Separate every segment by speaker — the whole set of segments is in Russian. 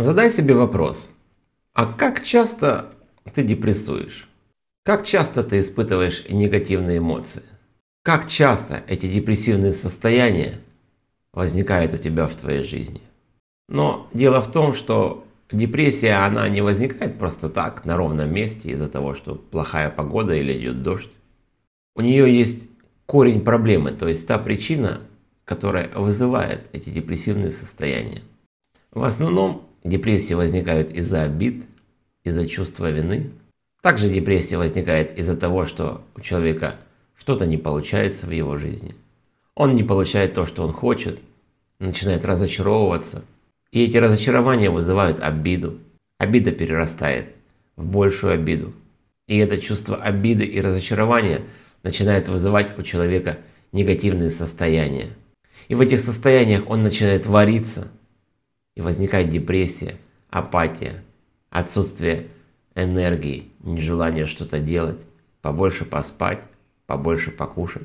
Speaker 1: Задай себе вопрос, а как часто ты депрессуешь? Как часто ты испытываешь негативные эмоции? Как часто эти депрессивные состояния возникают у тебя в твоей жизни? Но дело в том, что депрессия, она не возникает просто так, на ровном месте, из-за того, что плохая погода или идет дождь. У нее есть корень проблемы, то есть та причина, которая вызывает эти депрессивные состояния. В основном Депрессии возникают из-за обид, из-за чувства вины. Также депрессия возникает из-за того, что у человека что-то не получается в его жизни. Он не получает то, что он хочет, начинает разочаровываться. И эти разочарования вызывают обиду. Обида перерастает в большую обиду. И это чувство обиды и разочарования начинает вызывать у человека негативные состояния. И в этих состояниях он начинает вариться – и возникает депрессия, апатия, отсутствие энергии, нежелание что-то делать, побольше поспать, побольше покушать,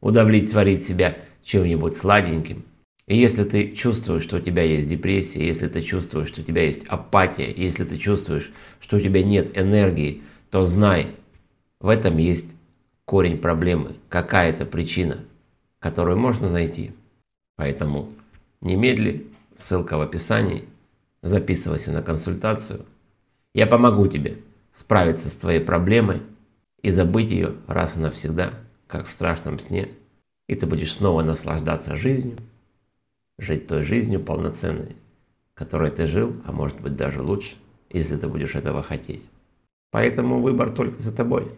Speaker 1: удовлетворить себя чем-нибудь сладеньким. И если ты чувствуешь, что у тебя есть депрессия, если ты чувствуешь, что у тебя есть апатия, если ты чувствуешь, что у тебя нет энергии, то знай, в этом есть корень проблемы, какая-то причина, которую можно найти. Поэтому немедленно ссылка в описании. Записывайся на консультацию. Я помогу тебе справиться с твоей проблемой и забыть ее раз и навсегда, как в страшном сне. И ты будешь снова наслаждаться жизнью, жить той жизнью полноценной, которой ты жил, а может быть даже лучше, если ты будешь этого хотеть. Поэтому выбор только за тобой.